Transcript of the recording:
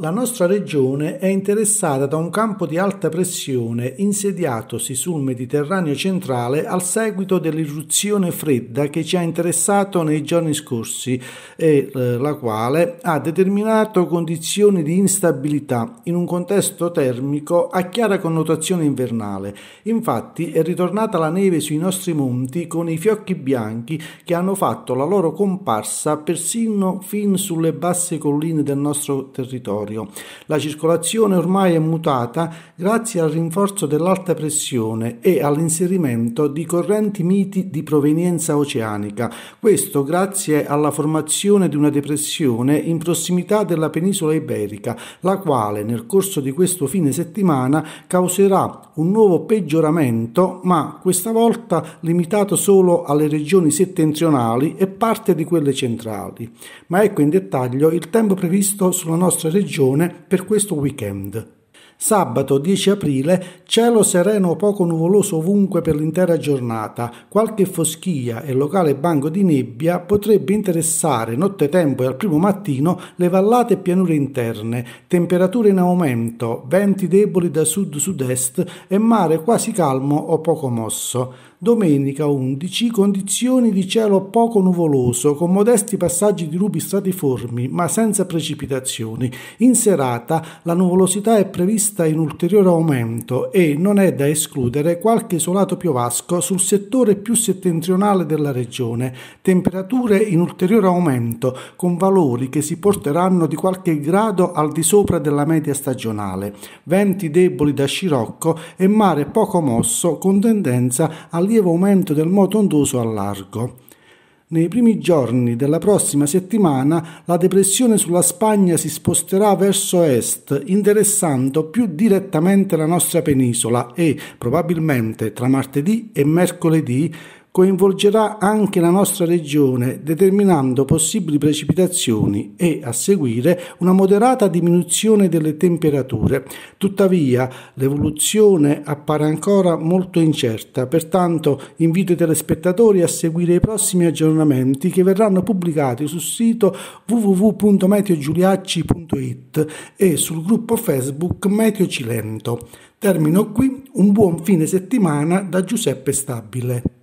La nostra regione è interessata da un campo di alta pressione insediatosi sul Mediterraneo centrale al seguito dell'irruzione fredda che ci ha interessato nei giorni scorsi e eh, la quale ha determinato condizioni di instabilità in un contesto termico a chiara connotazione invernale. Infatti è ritornata la neve sui nostri monti con i fiocchi bianchi che hanno fatto la loro comparsa persino fin sulle basse colline del nostro territorio territorio. La circolazione ormai è mutata grazie al rinforzo dell'alta pressione e all'inserimento di correnti miti di provenienza oceanica. Questo grazie alla formazione di una depressione in prossimità della penisola iberica, la quale nel corso di questo fine settimana causerà un nuovo peggioramento, ma questa volta limitato solo alle regioni settentrionali e parte di quelle centrali. Ma ecco in dettaglio il tempo previsto sulla nostra regione religione per questo weekend. Sabato 10 aprile, cielo sereno poco nuvoloso ovunque per l'intera giornata. Qualche foschia e locale banco di nebbia potrebbe interessare nottetempo e al primo mattino le vallate e pianure interne. Temperature in aumento, venti deboli da sud-sud-est e mare quasi calmo o poco mosso. Domenica 11 condizioni di cielo poco nuvoloso con modesti passaggi di nubi stratiformi ma senza precipitazioni. In serata la nuvolosità è prevista vista in ulteriore aumento e non è da escludere qualche isolato piovasco sul settore più settentrionale della regione, temperature in ulteriore aumento con valori che si porteranno di qualche grado al di sopra della media stagionale, venti deboli da scirocco e mare poco mosso con tendenza al lieve aumento del moto ondoso al largo. Nei primi giorni della prossima settimana la depressione sulla Spagna si sposterà verso est, interessando più direttamente la nostra penisola e probabilmente tra martedì e mercoledì coinvolgerà anche la nostra regione, determinando possibili precipitazioni e, a seguire, una moderata diminuzione delle temperature. Tuttavia, l'evoluzione appare ancora molto incerta, pertanto invito i telespettatori a seguire i prossimi aggiornamenti che verranno pubblicati sul sito www.meteogiuliacci.it e sul gruppo Facebook Meteo Cilento. Termino qui, un buon fine settimana da Giuseppe Stabile.